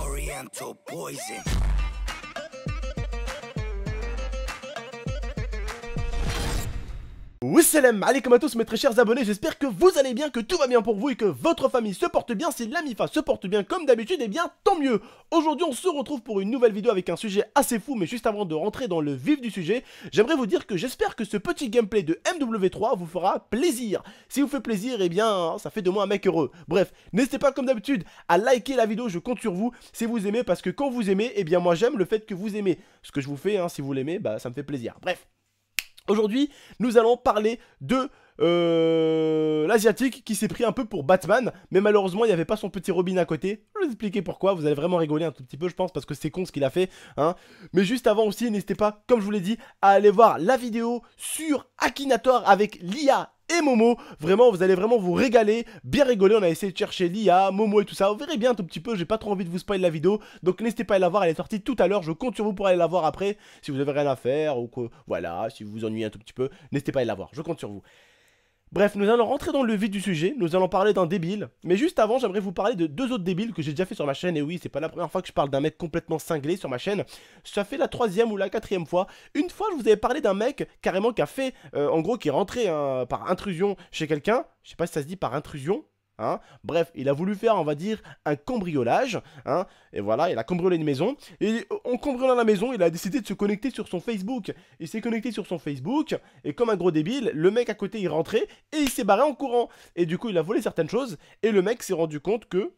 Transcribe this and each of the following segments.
Oriental poison. allez comme à tous mes très chers abonnés, j'espère que vous allez bien, que tout va bien pour vous et que votre famille se porte bien. Si MIFA se porte bien comme d'habitude, et eh bien tant mieux. Aujourd'hui on se retrouve pour une nouvelle vidéo avec un sujet assez fou, mais juste avant de rentrer dans le vif du sujet, j'aimerais vous dire que j'espère que ce petit gameplay de MW3 vous fera plaisir. Si vous fait plaisir, et eh bien ça fait de moi un mec heureux. Bref, n'hésitez pas comme d'habitude à liker la vidéo, je compte sur vous si vous aimez, parce que quand vous aimez, et eh bien moi j'aime le fait que vous aimez. Ce que je vous fais, hein, si vous l'aimez, bah ça me fait plaisir. Bref. Aujourd'hui, nous allons parler de euh, l'asiatique qui s'est pris un peu pour Batman, mais malheureusement il n'y avait pas son petit Robin à côté. Je vais vous expliquer pourquoi, vous allez vraiment rigoler un tout petit peu je pense parce que c'est con ce qu'il a fait. Hein. Mais juste avant aussi, n'hésitez pas, comme je vous l'ai dit, à aller voir la vidéo sur Akinator avec l'IA et Momo. Vraiment, vous allez vraiment vous régaler, bien rigoler. On a essayé de chercher l'IA, Momo et tout ça. Vous verrez bien un tout petit peu, j'ai pas trop envie de vous spoiler la vidéo. Donc n'hésitez pas à la voir, elle est sortie tout à l'heure. Je compte sur vous pour aller la voir après. Si vous avez rien à faire ou que, voilà, si vous vous ennuyez un tout petit peu, n'hésitez pas à la voir. Je compte sur vous. Bref, nous allons rentrer dans le vif du sujet, nous allons parler d'un débile, mais juste avant j'aimerais vous parler de deux autres débiles que j'ai déjà fait sur ma chaîne, et oui c'est pas la première fois que je parle d'un mec complètement cinglé sur ma chaîne, ça fait la troisième ou la quatrième fois, une fois je vous avais parlé d'un mec carrément qui a fait, euh, en gros qui est rentré hein, par intrusion chez quelqu'un, je sais pas si ça se dit par intrusion, Hein. Bref, il a voulu faire, on va dire, un cambriolage. Hein. Et voilà, il a cambriolé une maison. Et en cambriolant la maison, il a décidé de se connecter sur son Facebook. Il s'est connecté sur son Facebook. Et comme un gros débile, le mec à côté il rentrait, et il s'est barré en courant. Et du coup, il a volé certaines choses. Et le mec s'est rendu compte que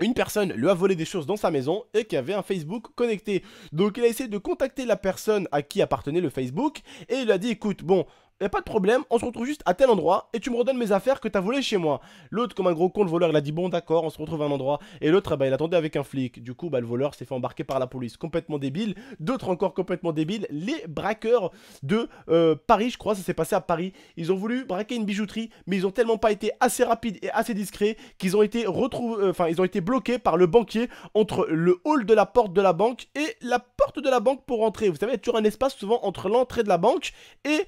une personne lui a volé des choses dans sa maison et qui avait un Facebook connecté. Donc il a essayé de contacter la personne à qui appartenait le Facebook et il a dit écoute bon Y'a eh, pas de problème, on se retrouve juste à tel endroit et tu me redonnes mes affaires que t'as volées chez moi. L'autre, comme un gros con, le voleur, il a dit bon, d'accord, on se retrouve à un endroit. Et l'autre, ah bah, il attendait avec un flic. Du coup, bah, le voleur s'est fait embarquer par la police. Complètement débile. D'autres encore complètement débiles. Les braqueurs de euh, Paris, je crois, ça s'est passé à Paris. Ils ont voulu braquer une bijouterie, mais ils ont tellement pas été assez rapides et assez discrets qu'ils ont été retrouvés, euh, enfin, ils ont été bloqués par le banquier entre le hall de la porte de la banque et la porte de la banque pour entrer. Vous savez, il y a toujours un espace souvent entre l'entrée de la banque et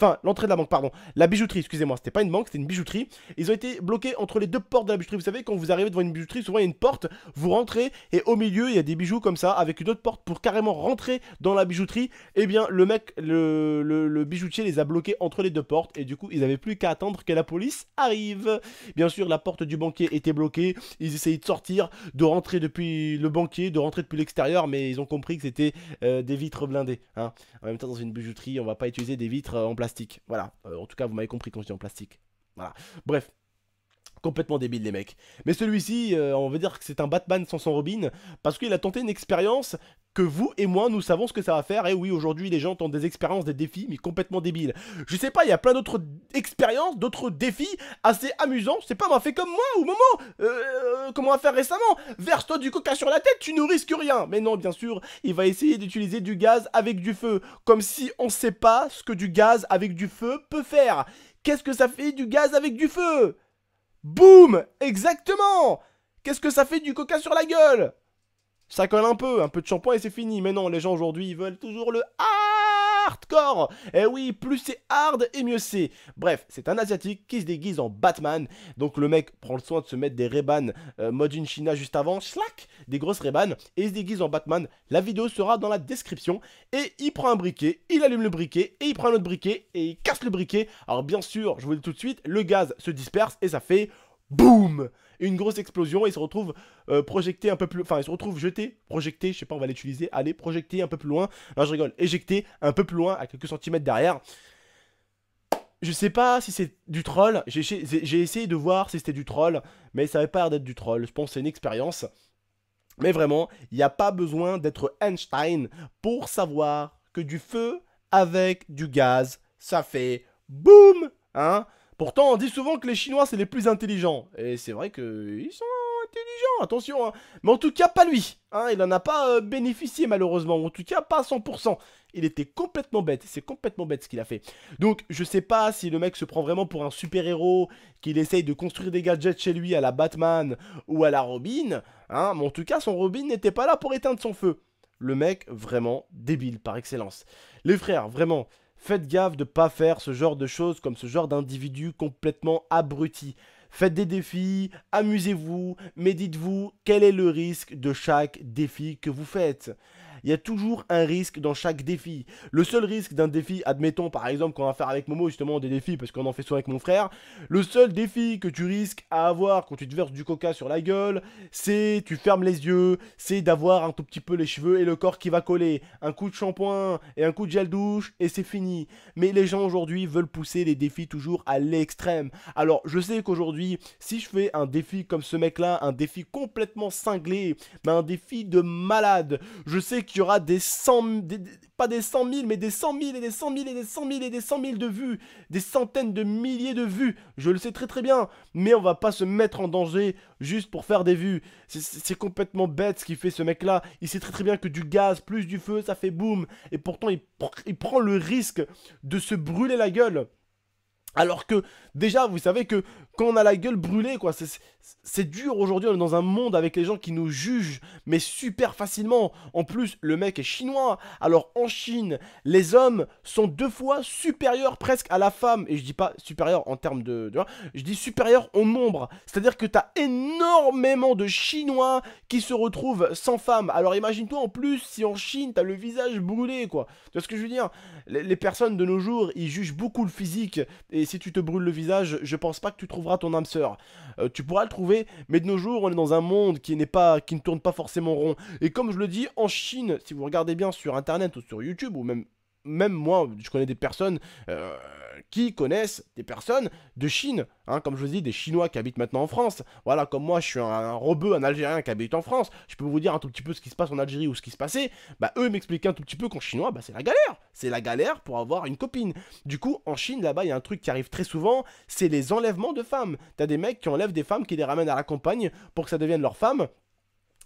Enfin, l'entrée de la banque, pardon. La bijouterie, excusez-moi, c'était pas une banque, c'était une bijouterie. Ils ont été bloqués entre les deux portes de la bijouterie. Vous savez, quand vous arrivez devant une bijouterie, souvent il y a une porte, vous rentrez et au milieu il y a des bijoux comme ça, avec une autre porte pour carrément rentrer dans la bijouterie. Eh bien, le mec, le, bijoutier les a bloqués entre les deux portes et du coup, ils n'avaient plus qu'à attendre que la police arrive. Bien sûr, la porte du banquier était bloquée. Ils essayaient de sortir, de rentrer depuis le banquier, de rentrer depuis l'extérieur, mais ils ont compris que c'était euh, des vitres blindées. Hein. En même temps, dans une bijouterie, on va pas utiliser des vitres euh, en plastique. Voilà. Euh, en tout cas, vous m'avez compris quand je dis en plastique. Voilà. Bref complètement débile les mecs. Mais celui-ci, euh, on veut dire que c'est un Batman sans son Robin, parce qu'il a tenté une expérience que vous et moi, nous savons ce que ça va faire. Et oui, aujourd'hui, les gens tentent des expériences, des défis, mais complètement débiles. Je sais pas, il y a plein d'autres expériences, d'autres défis assez amusants. C'est pas, moi fait comme moi au moment, euh, euh, comment on a faire récemment Verse-toi du coca sur la tête, tu ne risques rien. Mais non, bien sûr, il va essayer d'utiliser du gaz avec du feu, comme si on ne sait pas ce que du gaz avec du feu peut faire. Qu'est-ce que ça fait du gaz avec du feu Boum Exactement Qu'est-ce que ça fait du coca sur la gueule Ça colle un peu, un peu de shampoing et c'est fini. Mais non, les gens aujourd'hui, ils veulent toujours le ah hardcore. Eh oui, plus c'est hard et mieux c'est. Bref, c'est un asiatique qui se déguise en Batman. Donc le mec prend le soin de se mettre des Reban euh, mode China juste avant, slack, des grosses Reban et il se déguise en Batman. La vidéo sera dans la description et il prend un briquet, il allume le briquet et il prend un autre briquet et il casse le briquet. Alors bien sûr, je vous le dis tout de suite, le gaz se disperse et ça fait boum Une grosse explosion, il se retrouve euh, projeté un peu plus... Enfin, il se retrouve jeté, projeté, je sais pas, on va l'utiliser, allez, projeté un peu plus loin. Non, je rigole, éjecté un peu plus loin, à quelques centimètres derrière. Je sais pas si c'est du troll, j'ai essayé de voir si c'était du troll, mais ça avait pas l'air d'être du troll, je pense que c'est une expérience. Mais vraiment, il n'y a pas besoin d'être Einstein pour savoir que du feu avec du gaz, ça fait boum Hein Pourtant, on dit souvent que les Chinois, c'est les plus intelligents. Et c'est vrai qu'ils sont intelligents, attention. Hein. Mais en tout cas, pas lui. Hein. il n'en a pas euh, bénéficié, malheureusement. en tout cas, pas à 100%. Il était complètement bête. C'est complètement bête ce qu'il a fait. Donc, je sais pas si le mec se prend vraiment pour un super-héros, qu'il essaye de construire des gadgets chez lui à la Batman ou à la Robin. Hein. mais en tout cas, son Robin n'était pas là pour éteindre son feu. Le mec, vraiment débile par excellence. Les frères, vraiment, Faites gaffe de ne pas faire ce genre de choses comme ce genre d'individu complètement abruti. Faites des défis, amusez-vous, mais dites-vous quel est le risque de chaque défi que vous faites il y a toujours un risque dans chaque défi. Le seul risque d'un défi, admettons par exemple qu'on va faire avec Momo justement des défis parce qu'on en fait souvent avec mon frère, le seul défi que tu risques à avoir quand tu te verses du coca sur la gueule, c'est tu fermes les yeux, c'est d'avoir un tout petit peu les cheveux et le corps qui va coller, un coup de shampoing et un coup de gel douche et c'est fini. Mais les gens aujourd'hui veulent pousser les défis toujours à l'extrême. Alors je sais qu'aujourd'hui, si je fais un défi comme ce mec là, un défi complètement cinglé, mais un défi de malade, je sais que il y aura des cent pas des cent mille, mais des cent mille et des cent mille et des cent mille et des cent mille de vues, des centaines de milliers de vues, je le sais très très bien, mais on va pas se mettre en danger juste pour faire des vues, c'est complètement bête ce qu'il fait ce mec là, il sait très très bien que du gaz plus du feu ça fait boum, et pourtant il, il prend le risque de se brûler la gueule. Alors que déjà, vous savez que quand on a la gueule brûlée, quoi, c'est c'est dur aujourd'hui, on est dans un monde avec les gens qui nous jugent, mais super facilement. En plus, le mec est chinois. Alors en Chine, les hommes sont deux fois supérieurs presque à la femme. Et je dis pas supérieurs en termes de, je dis supérieurs en nombre. C'est-à-dire que t'as énormément de Chinois qui se retrouvent sans femme. Alors imagine-toi en plus si en Chine, t'as le visage brûlé, quoi. Tu vois ce que je veux dire les, personnes de nos jours, ils jugent beaucoup le physique. Et si tu te brûles le visage, je pense pas que tu trouveras ton âme sœur. Euh, tu pourras le trouver, mais de nos jours, on est dans un monde qui, n'est pas, qui ne tourne pas forcément rond. Et comme je le dis, en Chine, si vous regardez bien sur Internet ou sur YouTube, ou même même moi, je connais des personnes euh, qui connaissent des personnes de Chine, hein, comme je vous dis, des Chinois qui habitent maintenant en France. Voilà, comme moi, je suis un, robeux, un Algérien qui habite en France. Je peux vous dire un tout petit peu ce qui se passe en Algérie ou ce qui se passait. Bah, eux m'expliquaient un tout petit peu qu'en chinois, bah, c'est la galère. C'est la galère pour avoir une copine. Du coup, en Chine, là-bas, il y a un truc qui arrive très souvent, c'est les enlèvements de femmes. T'as des mecs qui enlèvent des femmes, qui les ramènent à la campagne pour que ça devienne leur femme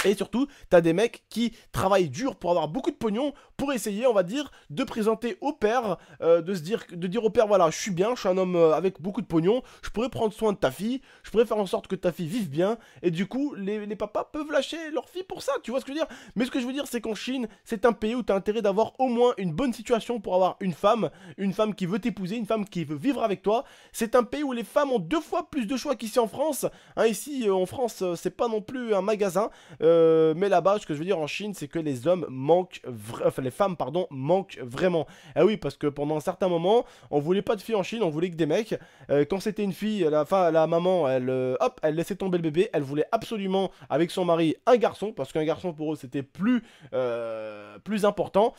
et surtout, t'as des mecs qui travaillent dur pour avoir beaucoup de pognon, pour essayer, on va dire, de présenter au père, euh, de se dire, de dire au père, voilà, je suis bien, je suis un homme euh, avec beaucoup de pognon, je pourrais prendre soin de ta fille, je pourrais faire en sorte que ta fille vive bien. Et du coup, les, les papas peuvent lâcher leur fille pour ça, tu vois ce que je veux dire Mais ce que je veux dire, c'est qu'en Chine, c'est un pays où t'as intérêt d'avoir au moins une bonne situation pour avoir une femme, une femme qui veut t'épouser, une femme qui veut vivre avec toi. C'est un pays où les femmes ont deux fois plus de choix qu'ici en France. Hein, ici, euh, en France, c'est pas non plus un magasin. Euh, mais là-bas, ce que je veux dire en Chine, c'est que les hommes manquent, enfin les femmes, pardon, manquent vraiment. Ah oui, parce que pendant un certain moment, on voulait pas de filles en Chine, on voulait que des mecs. Euh, quand c'était une fille, la, la maman, elle, euh, hop, elle laissait tomber le bébé, elle voulait absolument, avec son mari, un garçon, parce qu'un garçon pour eux, c'était plus, plus important.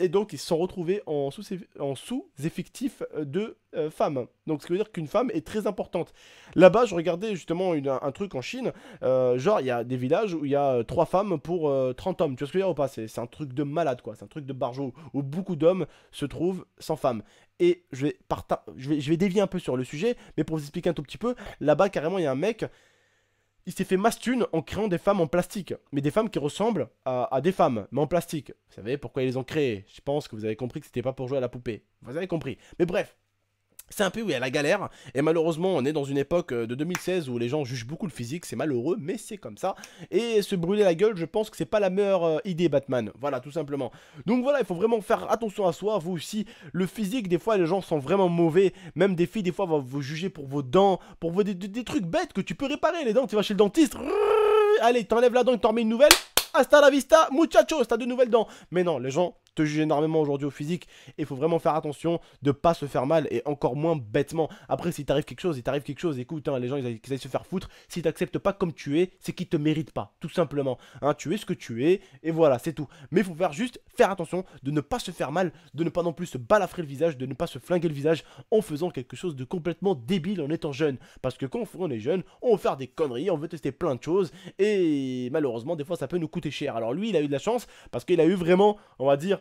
Et donc, ils se sont retrouvés en sous-effectif euh, de euh, femmes. Donc, ce qui veut dire qu'une femme est très importante. Là-bas, je regardais justement un truc en Chine. Euh, genre, il y a des villages où il y a 3 femmes pour 30 hommes. Tu vois ce que je veux dire ou pas C'est un truc de malade, quoi. C'est un truc de barjo où beaucoup d'hommes se trouvent sans femmes. Et je vais, je vais dévier un peu sur le sujet, mais pour vous expliquer un tout petit peu, là-bas, carrément, il y a un mec il s'est fait mastune en créant des femmes en plastique. Mais des femmes qui ressemblent à, des femmes, mais en plastique. Vous savez pourquoi ils les ont créées Je pense que vous avez compris que c'était pas pour jouer à la poupée. Vous avez compris. Mais bref, c'est un peu oui, à la galère, et malheureusement on est dans une époque euh, de 2016 où les gens jugent beaucoup le physique, c'est malheureux, mais c'est comme ça. Et se brûler la gueule, je pense que c'est pas la meilleure euh, idée Batman, voilà tout simplement. Donc voilà, il faut vraiment faire attention à soi, vous aussi, le physique, des fois les gens sont vraiment mauvais, même des filles des fois vont vous juger pour vos dents, pour vos, des, trucs bêtes que tu peux réparer, les dents, tu vas chez le dentiste, allez, t'enlèves la dent, et t'en mets une nouvelle, hasta la vista, muchachos, t'as de nouvelles dents. Mais non, les gens te juge énormément aujourd'hui au physique et il faut vraiment faire attention de pas se faire mal et encore moins bêtement. Après, si t'arrive quelque chose, il t'arrive quelque chose, écoute, hein, les gens ils aillent, se faire foutre. Si t'acceptes pas comme tu es, c'est qu'ils te méritent pas, tout simplement. Hein, tu es ce que tu es et voilà, c'est tout. Mais il faut faire juste faire attention de ne pas se faire mal, de ne pas non plus se balafrer le visage, de ne pas se flinguer le visage en faisant quelque chose de complètement débile en étant jeune. Parce que quand on est jeune, on veut faire des conneries, on veut tester plein de choses et malheureusement, des fois ça peut nous coûter cher. Alors lui, il a eu de la chance parce qu'il a eu vraiment, on va dire,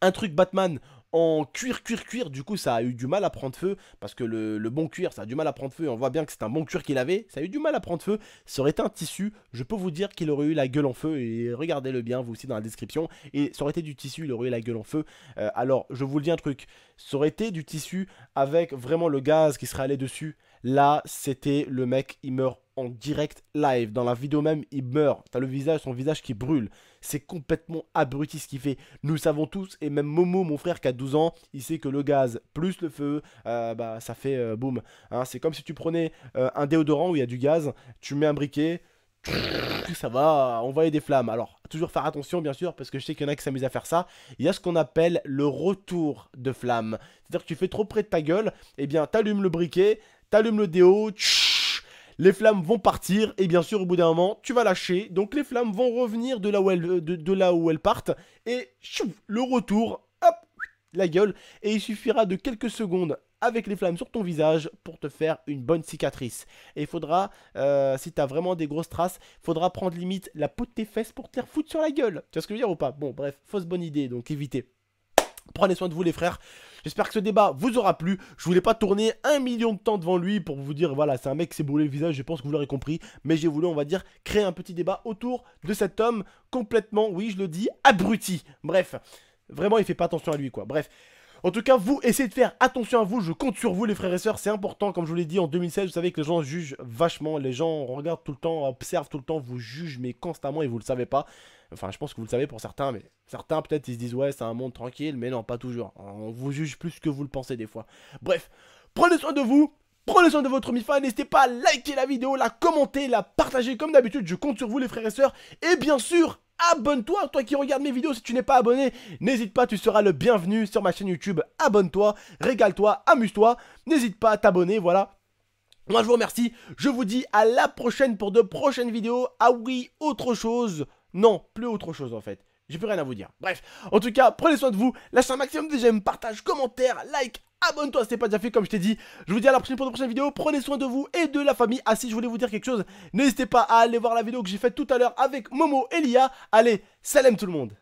un truc Batman en cuir, cuir, cuir. Du coup, ça a eu du mal à prendre feu parce que le, bon cuir, ça a du mal à prendre feu. on voit bien que c'est un bon cuir qu'il avait. Ça a eu du mal à prendre feu. Ça aurait été un tissu. Je peux vous dire qu'il aurait eu la gueule en feu. Et regardez-le bien, vous aussi, dans la description. Et ça aurait été du tissu, il aurait eu la gueule en feu. Euh, alors, je vous le dis un truc. Ça aurait été du tissu avec vraiment le gaz qui serait allé dessus. Là, c'était le mec, il meurt en direct live. Dans la vidéo même, il meurt. T'as le visage, son visage qui brûle. C'est complètement abruti ce qu'il fait. Nous savons tous, et même Momo, mon frère qui a 12 ans, il sait que le gaz plus le feu, euh, bah ça fait euh, boum. Hein, c'est comme si tu prenais euh, un déodorant où il y a du gaz, tu mets un briquet, ça va envoyer des flammes. Alors, toujours faire attention, bien sûr, parce que je sais qu'il y en a qui s'amusent à faire ça. Il y a ce qu'on appelle le retour de flamme. C'est-à-dire que tu fais trop près de ta gueule, et eh bien, t'allumes le briquet, t'allumes le déo, les flammes vont partir et bien sûr au bout d'un moment tu vas lâcher, donc les flammes vont revenir de là où elles, de, là où partent et chouf, le retour, hop, la gueule et il suffira de quelques secondes avec les flammes sur ton visage pour te faire une bonne cicatrice. Et il faudra, euh, si t'as vraiment des grosses traces, faudra prendre limite la peau de tes fesses pour te faire foutre sur la gueule. Tu vois ce que je veux dire ou pas Bon, bref, fausse bonne idée, donc évitez. Prenez soin de vous les frères. J'espère que ce débat vous aura plu. Je voulais pas tourner un million de temps devant lui pour vous dire, voilà, c'est un mec qui s'est brûlé le visage, je pense que vous l'aurez compris. Mais j'ai voulu, on va dire, créer un petit débat autour de cet homme complètement, oui, je le dis, abruti. Bref, vraiment, il fait pas attention à lui, quoi. Bref. En tout cas, vous, essayez de faire attention à vous, je compte sur vous les frères et sœurs, c'est important, comme je vous l'ai dit en 2016, vous savez que les gens jugent vachement, les gens regardent tout le temps, observent tout le temps, vous jugent mais constamment et vous le savez pas. Enfin, je pense que vous le savez pour certains, mais certains peut-être ils se disent ouais c'est un monde tranquille, mais non pas toujours. On vous juge plus que vous le pensez des fois. Bref, prenez soin de vous, Prenez soin de votre mi n'hésitez pas à liker la vidéo, la commenter, la partager comme d'habitude, je compte sur vous les frères et sœurs, et bien sûr, abonne-toi, toi qui regardes mes vidéos, si tu n'es pas abonné, n'hésite pas, tu seras le bienvenu sur ma chaîne YouTube, abonne-toi, régale-toi, amuse-toi, n'hésite pas à t'abonner, voilà. Moi je vous remercie, je vous dis à la prochaine pour de prochaines vidéos, ah oui, autre chose, non, plus autre chose en fait. J'ai plus rien à vous dire. Bref, en tout cas, prenez soin de vous, lâchez un maximum de j'aime, partage, commentaire, like, abonne-toi si c'est pas déjà fait comme je t'ai dit. Je vous dis à la prochaine pour une prochaine vidéo. Prenez soin de vous et de la famille. Ah si je voulais vous dire quelque chose, n'hésitez pas à aller voir la vidéo que j'ai faite tout à l'heure avec Momo et Lia. Allez, salam tout le monde